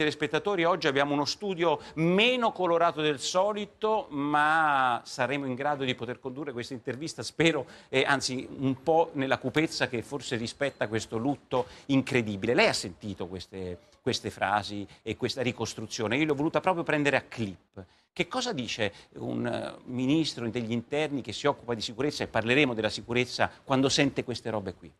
telespettatori, oggi abbiamo uno studio meno colorato del solito, ma saremo in grado di poter condurre questa intervista, spero, eh, anzi un po' nella cupezza che forse rispetta questo lutto incredibile. Lei ha sentito queste, queste frasi e questa ricostruzione, io l'ho voluta proprio prendere a clip. Che cosa dice un ministro degli interni che si occupa di sicurezza e parleremo della sicurezza quando sente queste robe qui?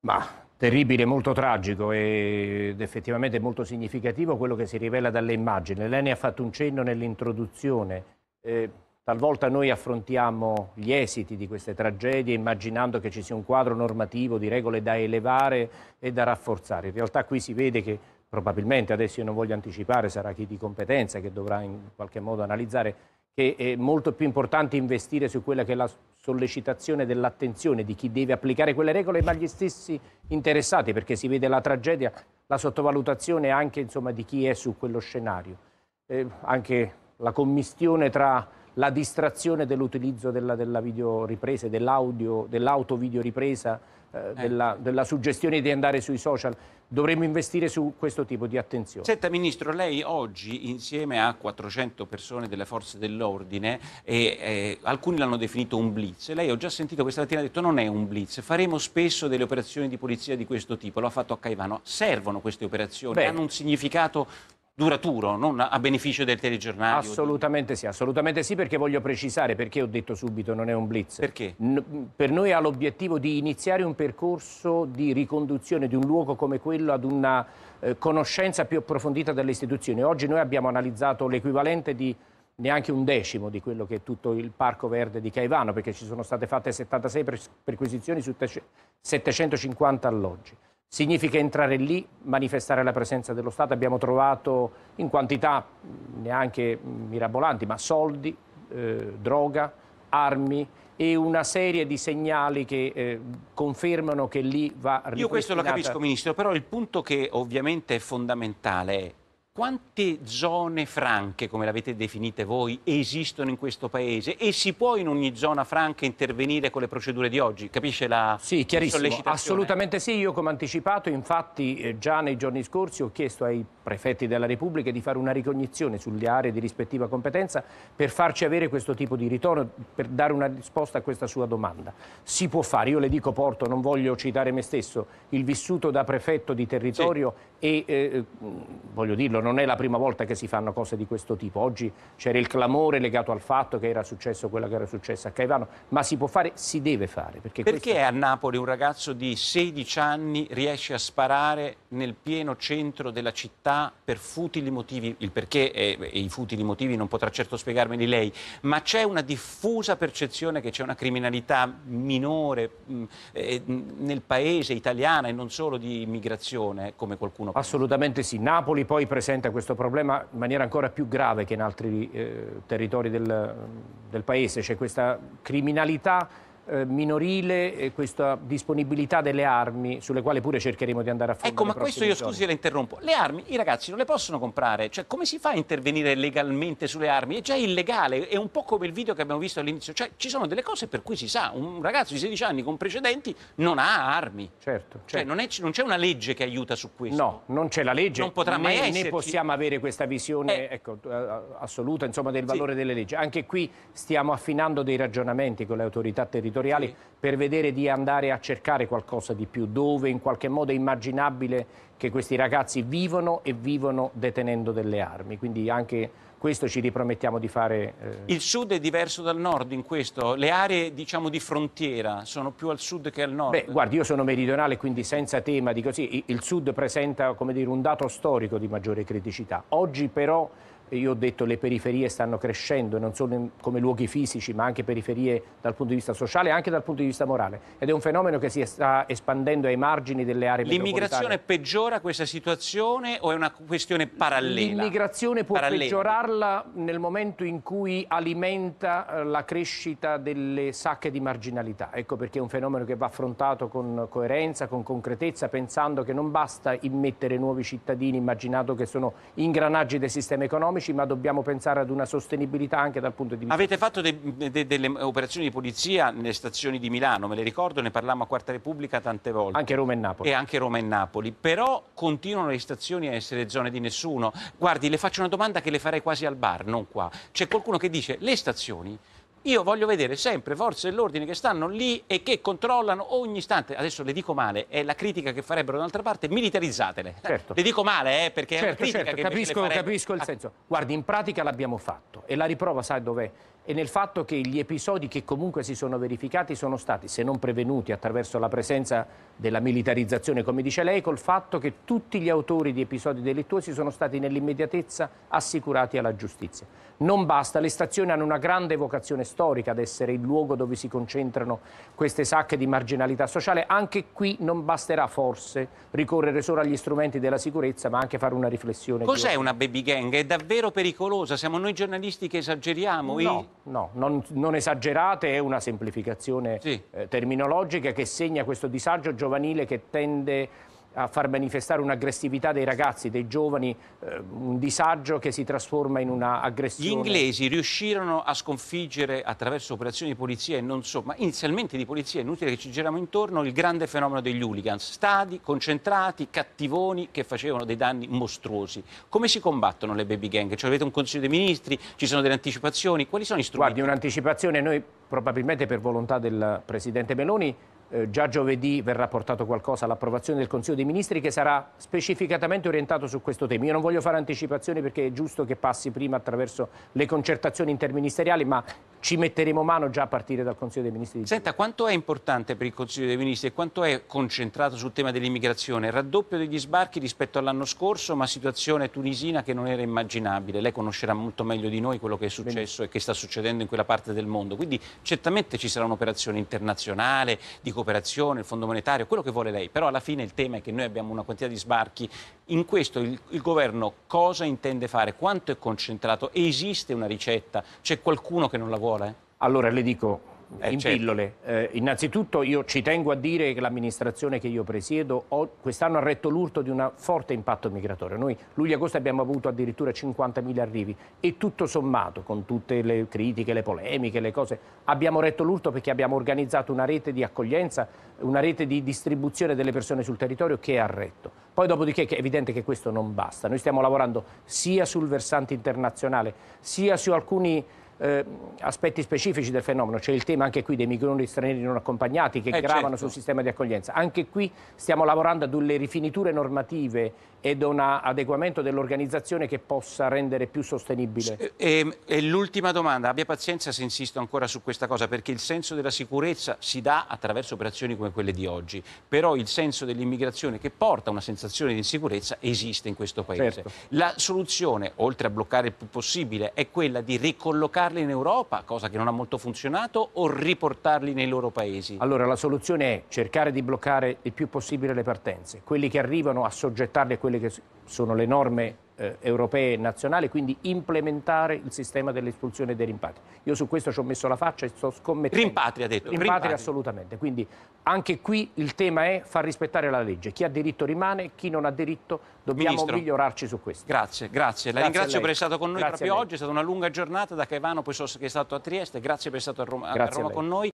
Ma terribile, molto tragico ed effettivamente molto significativo quello che si rivela dalle immagini. Lei ne ha fatto un cenno nell'introduzione. Eh, talvolta noi affrontiamo gli esiti di queste tragedie immaginando che ci sia un quadro normativo di regole da elevare e da rafforzare. In realtà qui si vede che probabilmente, adesso io non voglio anticipare, sarà chi di competenza che dovrà in qualche modo analizzare che è molto più importante investire su quella che è la sollecitazione dell'attenzione di chi deve applicare quelle regole, ma gli stessi interessati, perché si vede la tragedia, la sottovalutazione anche insomma, di chi è su quello scenario. Eh, anche la commistione tra la distrazione dell'utilizzo della, della videoripresa, dell'audio, dell'autovideoripresa, eh, ecco. della, della, suggestione di andare sui social. Dovremmo investire su questo tipo di attenzione. Senta Ministro, lei oggi insieme a 400 persone delle forze dell'ordine, e, e, alcuni l'hanno definito un blitz, lei ho già sentito questa mattina ha detto non è un blitz, faremo spesso delle operazioni di polizia di questo tipo, lo ha fatto a Caivano. Servono queste operazioni? Beh. Hanno un significato duraturo, non a beneficio del telegiornale? Assolutamente sì, assolutamente sì, perché voglio precisare perché ho detto subito non è un blitz. Perché? N per noi ha l'obiettivo di iniziare un percorso di riconduzione di un luogo come quello ad una eh, conoscenza più approfondita delle istituzioni. Oggi noi abbiamo analizzato l'equivalente di neanche un decimo di quello che è tutto il Parco Verde di Caivano, perché ci sono state fatte 76 perquisizioni su 750 alloggi. Significa entrare lì, manifestare la presenza dello Stato. Abbiamo trovato in quantità neanche mirabolanti, ma soldi, eh, droga, armi e una serie di segnali che eh, confermano che lì va ripristinata... Io questo lo capisco, Ministro, però il punto che ovviamente è fondamentale è quante zone franche, come l'avete definite voi, esistono in questo Paese e si può in ogni zona franca intervenire con le procedure di oggi? Capisce la Sì, chiarissimo, assolutamente sì, io come anticipato, infatti eh, già nei giorni scorsi ho chiesto ai prefetti della Repubblica di fare una ricognizione sulle aree di rispettiva competenza per farci avere questo tipo di ritorno, per dare una risposta a questa sua domanda. Si può fare, io le dico Porto, non voglio citare me stesso, il vissuto da prefetto di territorio sì. e, eh, eh voglio dirlo, non è la prima volta che si fanno cose di questo tipo. Oggi c'era il clamore legato al fatto che era successo quello che era successo a Caivano, ma si può fare, si deve fare. Perché, perché questo... a Napoli un ragazzo di 16 anni riesce a sparare nel pieno centro della città per futili motivi? Il perché e, e i futili motivi non potrà certo spiegarmeli lei, ma c'è una diffusa percezione che c'è una criminalità minore mh, mm, eh, nel paese italiana e non solo di immigrazione, come qualcuno pensa. Assolutamente sì. Napoli poi presenta recente questo problema in maniera ancora più grave che in altri eh, territori del, del paese, c'è questa criminalità eh, minorile questa disponibilità delle armi sulle quali pure cercheremo di andare a fare. Ecco, ma questo io scusi se la interrompo. Le armi i ragazzi non le possono comprare, cioè come si fa a intervenire legalmente sulle armi? È già illegale, è un po' come il video che abbiamo visto all'inizio, cioè ci sono delle cose per cui si sa, un ragazzo di 16 anni con precedenti non ha armi. Certo. Cioè certo. non, c'è una legge che aiuta su questo. No, non c'è la legge. Non potrà né, mai esserci. Né possiamo avere questa visione eh. ecco, eh, assoluta insomma, del valore sì. delle leggi. Anche qui stiamo affinando dei ragionamenti con le autorità territoriali imprenditoriali sì. per vedere di andare a cercare qualcosa di più, dove in qualche modo è immaginabile che questi ragazzi vivono e vivono detenendo delle armi. Quindi anche questo ci ripromettiamo di fare. Eh... Il sud è diverso dal nord in questo? Le aree diciamo, di frontiera sono più al sud che al nord? Beh, guardi, io sono meridionale, quindi senza tema di così. Il sud presenta come dire, un dato storico di maggiore criticità. Oggi però io ho detto le periferie stanno crescendo, non solo in, come luoghi fisici, ma anche periferie dal punto di vista sociale e anche dal punto di vista morale. Ed è un fenomeno che si sta espandendo ai margini delle aree L'immigrazione peggiora questa situazione o è una questione parallela? L'immigrazione può Paralleli. peggiorarla nel momento in cui alimenta eh, la crescita delle sacche di marginalità. Ecco perché è un fenomeno che va affrontato con coerenza, con concretezza, pensando che non basta immettere nuovi cittadini, immaginato che sono ingranaggi del sistema economico, economici, ma dobbiamo pensare ad una sostenibilità anche dal punto di vista. Avete fatto de, de, delle operazioni di polizia nelle stazioni di Milano, me le ricordo, ne parlammo a Quarta Repubblica tante volte. Anche Roma e Napoli. E anche Roma e Napoli, però continuano le stazioni a essere zone di nessuno. Guardi, le faccio una domanda che le farei quasi al bar, non qua. C'è qualcuno che dice le stazioni io voglio vedere sempre forze dell'ordine che stanno lì e che controllano ogni istante. Adesso le dico male, è la critica che farebbero da un'altra parte, militarizzatele. Certo. Le dico male, eh, perché certo, è una certo, critica certo. che capisco, capisco il ah. senso. Guardi, in pratica l'abbiamo fatto e la riprova sai dov'è? e nel fatto che gli episodi che comunque si sono verificati sono stati, se non prevenuti attraverso la presenza della militarizzazione, come dice lei, col fatto che tutti gli autori di episodi delittuosi sono stati nell'immediatezza assicurati alla giustizia. Non basta, le stazioni hanno una grande vocazione storica ad essere il luogo dove si concentrano queste sacche di marginalità sociale, anche qui non basterà forse ricorrere solo agli strumenti della sicurezza, ma anche fare una riflessione. Cos'è una baby gang? È davvero pericolosa? Siamo noi giornalisti che esageriamo? No. No, non, non, esagerate, è una semplificazione sì. eh, terminologica che segna questo disagio giovanile che tende a far manifestare un'aggressività dei ragazzi, dei giovani, eh, un disagio che si trasforma in un'aggressione. Gli inglesi riuscirono a sconfiggere attraverso operazioni di polizia e non so, ma inizialmente di polizia, è inutile che ci giriamo intorno, il grande fenomeno degli hooligans, stadi concentrati, cattivoni che facevano dei danni mostruosi. Come si combattono le baby gang? Cioè avete un Consiglio dei Ministri, ci sono delle anticipazioni, quali sono gli strumenti? Guardi, un'anticipazione noi probabilmente per volontà del Presidente Meloni eh, già giovedì verrà portato qualcosa all'approvazione del Consiglio dei Ministri che sarà specificatamente orientato su questo tema. Io non voglio fare anticipazioni perché è giusto che passi prima attraverso le concertazioni interministeriali, ma ci metteremo mano già a partire dal Consiglio dei Ministri. Senta, quanto è importante per il Consiglio dei Ministri e quanto è concentrato sul tema dell'immigrazione? Raddoppio degli sbarchi rispetto all'anno scorso, ma situazione tunisina che non era immaginabile. Lei conoscerà molto meglio di noi quello che è successo Bene. e che sta succedendo in quella parte del mondo. Quindi certamente ci sarà un'operazione internazionale di cooperazione, il Fondo monetario, quello che vuole lei, però alla fine il tema è che noi abbiamo una quantità di sbarchi. In questo il, il governo cosa intende fare? Quanto è concentrato? Esiste una ricetta? C'è qualcuno che non la vuole? Allora le dico, eh, in certo. pillole. Eh, innanzitutto io ci tengo a dire che l'amministrazione che io presiedo quest'anno ha retto l'urto di un forte impatto migratorio. Noi luglio e agosto abbiamo avuto addirittura 50.000 arrivi e tutto sommato, con tutte le critiche, le polemiche, le cose, abbiamo retto l'urto perché abbiamo organizzato una rete di accoglienza, una rete di distribuzione delle persone sul territorio che ha retto. Poi dopodiché è evidente che questo non basta. Noi stiamo lavorando sia sul versante internazionale sia su alcuni eh, aspetti specifici del fenomeno, c'è il tema anche qui dei migranti stranieri non accompagnati che eh certo. gravano certo. sul sistema di accoglienza. Anche qui stiamo lavorando ad delle rifiniture normative ed un adeguamento dell'organizzazione che possa rendere più sostenibile. E, eh, ehm, e l'ultima domanda, abbia pazienza se insisto ancora su questa cosa, perché il senso della sicurezza si dà attraverso operazioni come quelle di oggi, però il senso dell'immigrazione che porta a una sensazione di insicurezza esiste in questo Paese. Certo. La soluzione, oltre a bloccare il più possibile, è quella di ricollocare portarli in Europa, cosa che non ha molto funzionato, o riportarli nei loro paesi? Allora la soluzione è cercare di bloccare il più possibile le partenze. Quelli che arrivano assoggettarli a quelle che sono le norme eh, europee e nazionali, quindi implementare il sistema dell'espulsione e dei rimpatri. Io su questo ci ho messo la faccia e sto scommettendo. Rimpatri ha detto. Rimpatri, rimpatri assolutamente, quindi anche qui il tema è far rispettare la legge, chi ha diritto rimane, chi non ha diritto dobbiamo Ministro, migliorarci su questo. Grazie, grazie. La grazie ringrazio per essere stato con noi grazie proprio oggi, è stata una lunga giornata da Caivano, poi so che è stato a Trieste, grazie per essere stato a Roma, a Roma con noi.